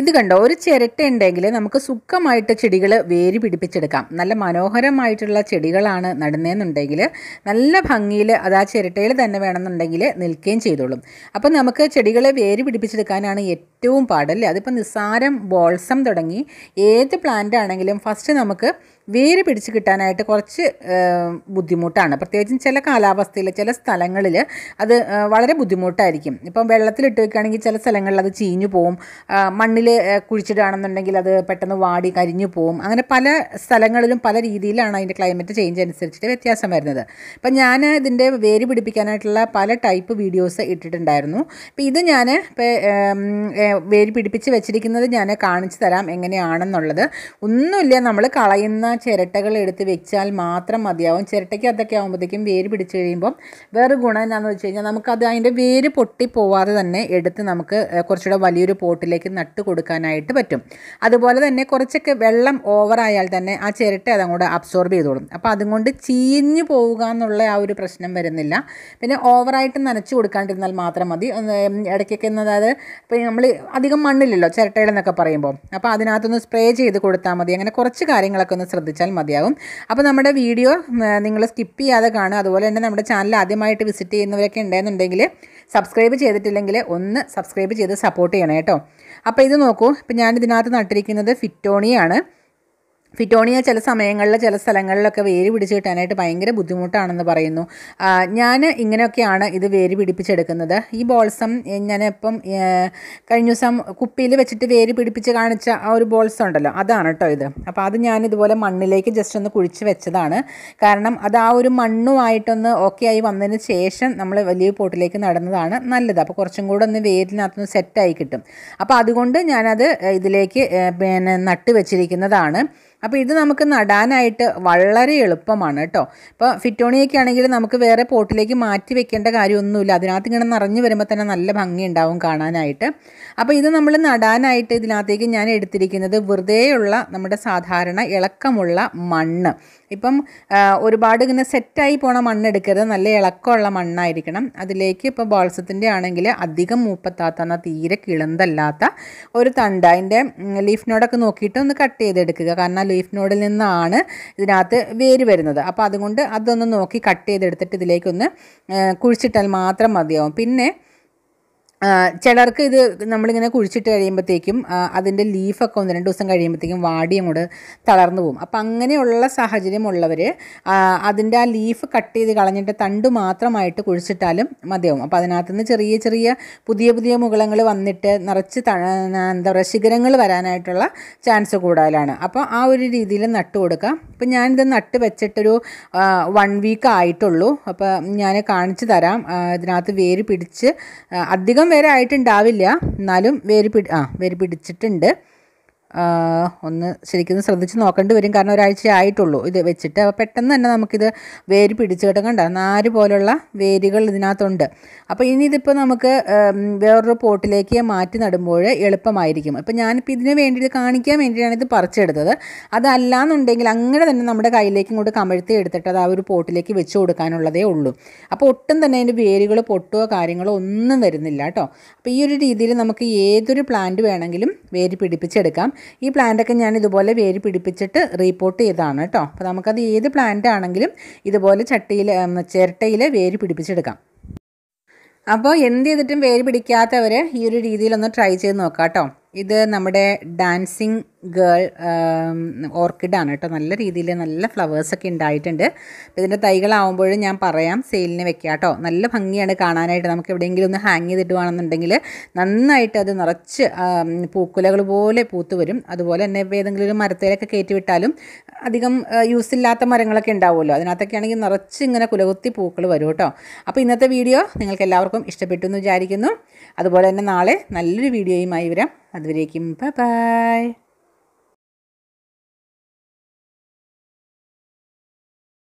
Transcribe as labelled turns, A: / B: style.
A: ഇത് കണ്ടോ ഒരു ചിരട്ട ഉണ്ടെങ്കിൽ നമുക്ക് സുഖമായിട്ട് ചെടികൾ വേര് പിടിപ്പിച്ചെടുക്കാം നല്ല മനോഹരമായിട്ടുള്ള ചെടികളാണ് നടുന്നതെന്നുണ്ടെങ്കിൽ നല്ല ഭംഗിയിൽ അത് ആ ചിരട്ടയിൽ തന്നെ വേണമെന്നുണ്ടെങ്കിൽ നിൽക്കുകയും ചെയ്തോളും അപ്പം നമുക്ക് ചെടികളെ വേര് പിടിപ്പിച്ചെടുക്കാനാണ് ഏറ്റവും പാടല്ലേ അതിപ്പോൾ നിസ്സാരം ബോൾസം തുടങ്ങി ഏത് പ്ലാന്റ് ആണെങ്കിലും ഫസ്റ്റ് നമുക്ക് വേര് പിടിച്ച് കിട്ടാനായിട്ട് കുറച്ച് ബുദ്ധിമുട്ടാണ് പ്രത്യേകിച്ചും ചില കാലാവസ്ഥയിൽ ചില സ്ഥലങ്ങളിൽ അത് വളരെ ബുദ്ധിമുട്ടായിരിക്കും ഇപ്പം വെള്ളത്തിലിട്ട് വെക്കുകയാണെങ്കിൽ ചില സ്ഥലങ്ങളിൽ അത് ചീഞ്ഞു പോവും മണ്ണിൽ കുഴിച്ചിടുകയാണെന്നുണ്ടെങ്കിൽ അത് പെട്ടെന്ന് വാടി കരിഞ്ഞു പോവും അങ്ങനെ പല സ്ഥലങ്ങളിലും പല രീതിയിലാണ് അതിൻ്റെ ക്ലൈമറ്റ് ചേഞ്ച് അനുസരിച്ചിട്ട് വ്യത്യാസം വരുന്നത് അപ്പം ഞാൻ ഇതിൻ്റെ വേര് പിടിപ്പിക്കാനായിട്ടുള്ള പല ടൈപ്പ് വീഡിയോസ് ഇട്ടിട്ടുണ്ടായിരുന്നു അപ്പോൾ ഇത് ഞാൻ വേര് പിടിപ്പിച്ച് വെച്ചിരിക്കുന്നത് ഞാൻ കാണിച്ചു തരാം എങ്ങനെയാണെന്നുള്ളത് ഒന്നുമില്ല നമ്മൾ കളയുന്ന ചിരട്ടകൾ എടുത്ത് വെച്ചാൽ മാത്രം മതിയാവും ചിരട്ടയ്ക്ക് അതൊക്കെ ആകുമ്പോഴത്തേക്കും വേര് പിടിച്ചു കഴിയുമ്പം വേറെ ഗുണം എന്താണെന്ന് വെച്ച് കഴിഞ്ഞാൽ നമുക്കത് അതിൻ്റെ വേര് പൊട്ടിപ്പോവാതെ തന്നെ എടുത്ത് നമുക്ക് കുറച്ചുകൂടെ വലിയൊരു പോട്ടിലേക്ക് നട്ട് കൊടുക്കാനായിട്ട് പറ്റും അതുപോലെ തന്നെ കുറച്ചൊക്കെ വെള്ളം ഓവറായാൽ തന്നെ ആ ചിരട്ട കൂടെ അബ്സോർബ് ചെയ്തോളും അപ്പോൾ കൊണ്ട് ചീഞ്ഞു പോവുക എന്നുള്ള ആ ഒരു പ്രശ്നം വരുന്നില്ല പിന്നെ ഓവറായിട്ട് നനച്ച് കൊടുക്കാണ്ടിരുന്നാൽ മാത്രം മതി ഇടയ്ക്കൊക്കെ അതായത് ഇപ്പം നമ്മൾ അധികം മണ്ണില്ലല്ലോ ചിരട്ടയിലെന്നൊക്കെ പറയുമ്പോൾ അപ്പോൾ അതിനകത്തൊന്ന് സ്പ്രേ ചെയ്ത് കൊടുത്താൽ മതി അങ്ങനെ കുറച്ച് കാര്യങ്ങളൊക്കെ ഒന്ന് ശ്രദ്ധിക്കും ശ്രദ്ധിച്ചാൽ മതിയാകും അപ്പോൾ നമ്മുടെ വീഡിയോ നിങ്ങൾ സ്കിപ്പ് ചെയ്യാതെ കാണുക അതുപോലെ തന്നെ നമ്മുടെ ചാനൽ ആദ്യമായിട്ട് വിസിറ്റ് ചെയ്യുന്നവരൊക്കെ ഉണ്ടെന്നുണ്ടെങ്കിൽ സബ്സ്ക്രൈബ് ചെയ്തിട്ടില്ലെങ്കിൽ ഒന്ന് സബ്സ്ക്രൈബ് ചെയ്ത് സപ്പോർട്ട് ചെയ്യണം കേട്ടോ അപ്പോൾ ഇത് നോക്കൂ ഇപ്പം ഞാൻ ഇതിനകത്ത് നട്ടിരിക്കുന്നത് ഫിറ്റോണിയാണ് ഫിറ്റോണിയ ചില സമയങ്ങളിൽ ചില സ്ഥലങ്ങളിലൊക്കെ വേര് പിടിച്ച് കിട്ടാനായിട്ട് ഭയങ്കര ബുദ്ധിമുട്ടാണെന്ന് പറയുന്നു ഞാൻ ഇങ്ങനെയൊക്കെയാണ് ഇത് വേര് പിടിപ്പിച്ചെടുക്കുന്നത് ഈ ബോൾസം ഞാൻ ഇപ്പം കഴിഞ്ഞ ദിവസം കുപ്പിയിൽ വെച്ചിട്ട് വേര് പിടിപ്പിച്ച് കാണിച്ച ആ ഒരു ബോൾസം ഉണ്ടല്ലോ അതാണ് കേട്ടോ ഇത് അപ്പോൾ അത് ഞാൻ ഇതുപോലെ മണ്ണിലേക്ക് ജസ്റ്റ് ഒന്ന് കുഴിച്ച് വെച്ചതാണ് കാരണം അത് ആ ഒരു മണ്ണുമായിട്ടൊന്ന് ഓക്കെ ആയി വന്നതിന് ശേഷം നമ്മൾ വലിയ പോട്ടിലേക്ക് നടന്നതാണ് നല്ലത് അപ്പോൾ കുറച്ചും കൂടെ ഒന്ന് വേരിനകത്തൊന്ന് സെറ്റായി കിട്ടും അപ്പോൾ അതുകൊണ്ട് ഞാനത് ഇതിലേക്ക് പിന്നെ നട്ട് വെച്ചിരിക്കുന്നതാണ് അപ്പോൾ ഇത് നമുക്ക് നടാനായിട്ട് വളരെ എളുപ്പമാണ് കേട്ടോ ഇപ്പോൾ ഫിറ്റോണിയൊക്കെ ആണെങ്കിൽ നമുക്ക് വേറെ പോട്ടിലേക്ക് മാറ്റി വെക്കേണ്ട കാര്യമൊന്നുമില്ല അതിനകത്ത് ഇങ്ങനെ നിറഞ്ഞു വരുമ്പോൾ തന്നെ നല്ല ഭംഗിയുണ്ടാവും കാണാനായിട്ട് അപ്പോൾ ഇത് നമ്മൾ നടാനായിട്ട് ഇതിനകത്തേക്ക് ഞാൻ എടുത്തിരിക്കുന്നത് വെറുതെയുള്ള നമ്മുടെ സാധാരണ ഇളക്കമുള്ള മണ്ണ് ഇപ്പം ഒരുപാട് ഇങ്ങനെ സെറ്റായി പോണ മണ്ണെടുക്കരുത് നല്ല ഇളക്കമുള്ള മണ്ണായിരിക്കണം അതിലേക്ക് ഇപ്പോൾ ബോൾസത്തിൻ്റെ ആണെങ്കിൽ അധികം മൂപ്പത്താത്ത എന്നാൽ തീരെ കിളന്തല്ലാത്ത ഒരു തണ്ട് അതിൻ്റെ ലീഫ് നോഡൊക്കെ നോക്കിയിട്ട് ഒന്ന് കട്ട് ചെയ്തെടുക്കുക കാരണം ആ ലീഫ് നോഡിൽ നിന്നാണ് ഇതിനകത്ത് വേര് വരുന്നത് അപ്പോൾ അതുകൊണ്ട് അതൊന്ന് നോക്കി കട്ട് ചെയ്തെടുത്തിട്ട് ഇതിലേക്കൊന്ന് കുഴിച്ചിട്ടാൽ മാത്രം മതിയാവും പിന്നെ ചിലർക്ക് ഇത് നമ്മളിങ്ങനെ കുഴിച്ചിട്ട് കഴിയുമ്പോഴത്തേക്കും അതിൻ്റെ ലീഫൊക്കെ ഒന്ന് രണ്ട് ദിവസം കഴിയുമ്പോഴത്തേക്കും വാടി അങ്ങോട്ട് തളർന്നു പോകും അപ്പം അങ്ങനെയുള്ള സാഹചര്യമുള്ളവർ അതിൻ്റെ ആ ലീഫ് കട്ട് ചെയ്ത് കളഞ്ഞിട്ട് തണ്ട് മാത്രമായിട്ട് കുഴിച്ചിട്ടാലും മതിയാവും അപ്പോൾ നിന്ന് ചെറിയ ചെറിയ പുതിയ പുതിയ മുകളങ്ങൾ വന്നിട്ട് നിറച്ച് എന്താ പറയുക ശിഖരങ്ങൾ വരാനായിട്ടുള്ള ചാൻസ് കൂടുതലാണ് അപ്പോൾ ആ ഒരു രീതിയിൽ നട്ട് കൊടുക്കുക ഇപ്പം ഞാനിത് നട്ട് വെച്ചിട്ടൊരു വൺ വീക്ക് ആയിട്ടുള്ളൂ അപ്പോൾ ഞാൻ കാണിച്ചു തരാം ഇതിനകത്ത് വേര് പിടിച്ച് അധികം നേരം ആയിട്ടുണ്ടാവില്ല എന്നാലും വേര് പിടി ആ വേര് പിടിച്ചിട്ടുണ്ട് ഒന്ന് ശരിക്കും ശ്രദ്ധിച്ച് നോക്കേണ്ടി വരും കാരണം ഒരാഴ്ച ആയിട്ടുള്ളൂ ഇത് വെച്ചിട്ട് അപ്പോൾ പെട്ടെന്ന് തന്നെ നമുക്കിത് വേര് പിടിച്ച് കിട്ടും കണ്ട നാര് പോലുള്ള വേരുകൾ ഇതിനകത്തുണ്ട് അപ്പോൾ ഇനി ഇതിപ്പോൾ നമുക്ക് വേറൊരു പോട്ടിലേക്ക് മാറ്റി നടുമ്പോൾ എളുപ്പമായിരിക്കും അപ്പോൾ ഞാനിപ്പോൾ ഇതിന് വേണ്ടിയിട്ട് കാണിക്കാൻ വേണ്ടിയിട്ടാണ് ഇത് പറിച്ചെടുത്തത് അതല്ലാന്നുണ്ടെങ്കിൽ അങ്ങനെ തന്നെ നമ്മുടെ കയ്യിലേക്ക് ഇങ്ങോട്ട് കമഴ്ത്തി എടുത്തിട്ട് അത് ആ ഒരു പോട്ടിലേക്ക് വെച്ച് കൊടുക്കാനുള്ളതേ ഉള്ളൂ അപ്പോൾ ഒട്ടും തന്നെ അതിൻ്റെ വേരുകൾ പൊട്ടുകയോ കാര്യങ്ങളോ ഒന്നും വരുന്നില്ല കേട്ടോ അപ്പോൾ ഈ ഒരു രീതിയിൽ നമുക്ക് ഏതൊരു പ്ലാന്റ് വേണമെങ്കിലും വേര് പിടിപ്പിച്ചെടുക്കാം ഈ പ്ലാന്റൊക്കെ ഞാൻ ഇതുപോലെ വേര് പിടിപ്പിച്ചിട്ട് റീപ്പോർട്ട് ചെയ്തതാണ് കേട്ടോ അപ്പോൾ നമുക്കത് ഏത് പ്ലാന്റ് ആണെങ്കിലും ഇതുപോലെ ചട്ടിയിൽ ചിരട്ടയിൽ വേര് പിടിപ്പിച്ചെടുക്കാം അപ്പോൾ എന്ത് ചെയ്തിട്ടും വേര് പിടിക്കാത്തവർ ഈ ഒരു രീതിയിലൊന്ന് ട്രൈ ചെയ്ത് നോക്കാം കേട്ടോ ഇത് നമ്മുടെ ഡാൻസിങ് ഗേൾ ഓർക്കിഡാണ് കേട്ടോ നല്ല രീതിയിൽ നല്ല ഫ്ലവേഴ്സൊക്കെ ഉണ്ടായിട്ടുണ്ട് അപ്പോൾ ഇതിൻ്റെ തൈകളാവുമ്പോഴും ഞാൻ പറയാം സെയിലിന് വെക്കുക കേട്ടോ നല്ല ഭംഗിയാണ് കാണാനായിട്ട് നമുക്ക് എവിടെയെങ്കിലും ഒന്ന് ഹാങ് ചെയ്തിടുവാണെന്നുണ്ടെങ്കിൽ നന്നായിട്ട് അത് നിറച്ച് പൂക്കുലകൾ പോലെ പൂത്തു വരും അതുപോലെ തന്നെ ഇപ്പോൾ ഏതെങ്കിലും ഒരു മരത്തേലൊക്കെ കയറ്റി വിട്ടാലും അധികം യൂസ് ഇല്ലാത്ത മരങ്ങളൊക്കെ ഉണ്ടാവുമല്ലോ അതിനകത്തൊക്കെ ആണെങ്കിൽ നിറച്ച് ഇങ്ങനെ കുലകുത്തി പൂക്കൾ വരും കേട്ടോ അപ്പോൾ ഇന്നത്തെ വീഡിയോ നിങ്ങൾക്ക് എല്ലാവർക്കും ഇഷ്ടപ്പെട്ടു എന്ന് വിചാരിക്കുന്നു അതുപോലെ തന്നെ നാളെ നല്ലൊരു വീഡിയോയുമായി വരാം അതുവരേക്കും ബൈ